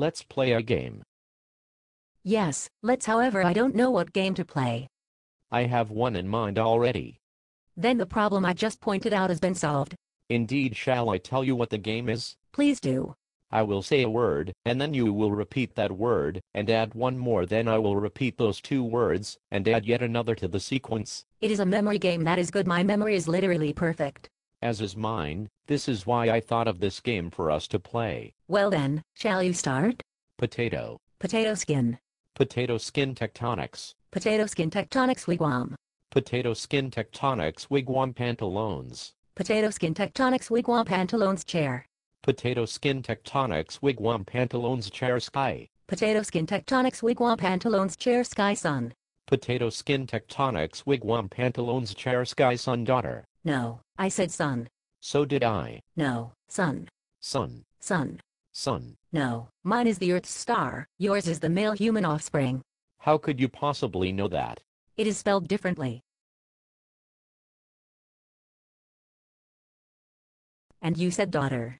Let's play a game. Yes, let's however I don't know what game to play. I have one in mind already. Then the problem I just pointed out has been solved. Indeed shall I tell you what the game is? Please do. I will say a word, and then you will repeat that word, and add one more then I will repeat those two words, and add yet another to the sequence. It is a memory game that is good my memory is literally perfect as is mine, this is why I thought of this game for us to play. Well then, shall you start? Potato. Potato skin. Potato skin tectonics. Potato skin tectonics wigwam. Potato skin tectonics wigwam pantaloons. Potato skin tectonics wigwam pantaloons chair. Potato skin tectonics wigwam pantaloons chair sky. Potato skin tectonics wigwam pantaloons chair sky sun. Potato skin tectonics wigwam pantaloons chair sky sun daughter. No, I said son. So did I. No, son. Son. Son. Son. No, mine is the Earth's star, yours is the male human offspring. How could you possibly know that? It is spelled differently. And you said daughter.